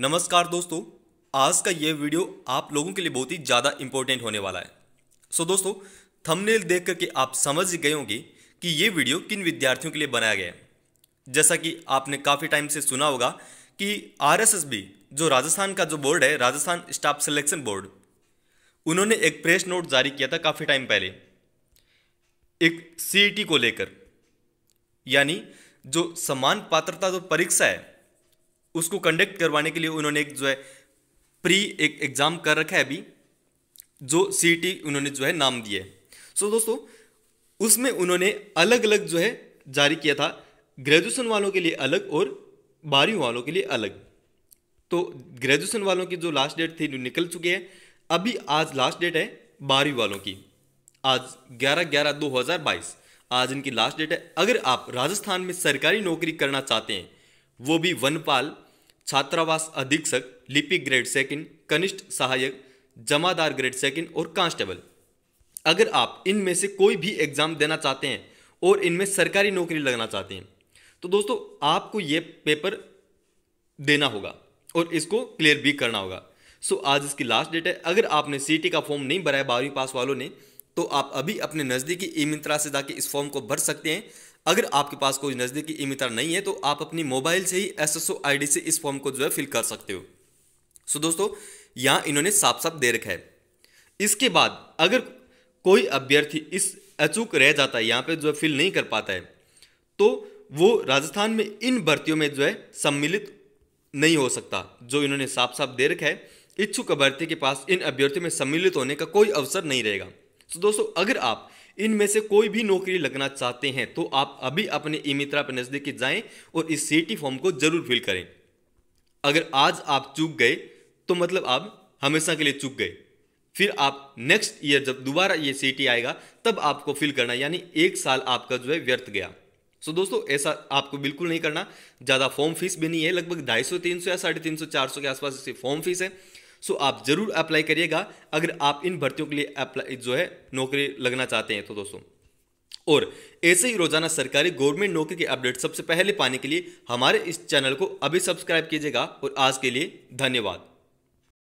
नमस्कार दोस्तों आज का ये वीडियो आप लोगों के लिए बहुत ही ज़्यादा इम्पोर्टेंट होने वाला है सो so दोस्तों थंबनेल देख करके आप समझ गए होंगे कि ये वीडियो किन विद्यार्थियों के लिए बनाया गया है जैसा कि आपने काफ़ी टाइम से सुना होगा कि आर जो राजस्थान का जो बोर्ड है राजस्थान स्टाफ सिलेक्शन बोर्ड उन्होंने एक प्रेस नोट जारी किया था काफ़ी टाइम पहले एक सी e को लेकर यानी जो समान पात्रता जो परीक्षा है उसको कंडक्ट करवाने के लिए उन्होंने एक जो है प्री एक एग्ज़ाम कर रखा है अभी जो सी e उन्होंने जो है नाम दिया है सो दोस्तों उसमें उन्होंने अलग अलग जो है जारी किया था ग्रेजुएशन वालों के लिए अलग और बारहवीं वालों के लिए अलग तो ग्रेजुएशन वालों की जो लास्ट डेट थी निकल चुकी है अभी आज लास्ट डेट है बारहवीं वालों की आज ग्यारह ग्यारह दो हज़ार बाईस आज इनकी लास्ट डेट है अगर आप राजस्थान में सरकारी नौकरी करना चाहते हैं वो भी वनपाल छात्रावास अधीक्षक लिपि ग्रेड सेकंड कनिष्ठ सहायक जमादार ग्रेड सेकंड और कांस्टेबल अगर आप इनमें से कोई भी एग्ज़ाम देना चाहते हैं और इनमें सरकारी नौकरी लगना चाहते हैं तो दोस्तों आपको ये पेपर देना होगा और इसको क्लियर भी करना होगा सो आज इसकी लास्ट डेट है अगर आपने सी का फॉर्म नहीं भरा है बारहवीं पास वालों ने तो आप अभी अपने नज़दीकी ई मित्रा से जाके इस फॉर्म को भर सकते हैं अगर आपके पास कोई नज़दीकी ई मित्रा नहीं है तो आप अपनी मोबाइल से ही एस एस से इस फॉर्म को जो है फिल कर सकते हो सो दोस्तों यहाँ इन्होंने साफ साफ दे रखा है इसके बाद अगर कोई अभ्यर्थी इस अचूक रह जाता है यहाँ पर जो है फिल नहीं कर पाता है तो वो राजस्थान में इन भर्तियों में जो है सम्मिलित नहीं हो सकता जो इन्होंने साफ साफ दे रखा है इच्छुक अभ्यर्थी के पास इन अभ्यर्थियों में सम्मिलित होने का कोई अवसर नहीं रहेगा तो दोस्तों अगर आप इनमें से कोई भी नौकरी लगना चाहते हैं तो आप अभी अपने ई मित्रा पर नज़दीकी जाएं और इस सी फॉर्म को जरूर फिल करें अगर आज आप चूक गए तो मतलब आप हमेशा के लिए चूक गए फिर आप नेक्स्ट ईयर जब दोबारा ये सीटी आएगा तब आपको फिल करना यानी एक साल आपका जो है व्यर्थ गया सो so, दोस्तों ऐसा आपको बिल्कुल नहीं करना ज़्यादा फॉर्म फीस भी नहीं है लगभग ढाई सौ तीन सौ या साढ़े तीन सौ चार सौ के आसपास इसकी फॉर्म फीस है सो आप ज़रूर अप्लाई करिएगा अगर आप इन भर्तियों के लिए अप्लाई जो है नौकरी लगना चाहते हैं तो दोस्तों और ऐसे ही रोजाना सरकारी गवर्नमेंट नौकरी के अपडेट सबसे पहले पाने के लिए हमारे इस चैनल को अभी सब्सक्राइब कीजिएगा और आज के लिए धन्यवाद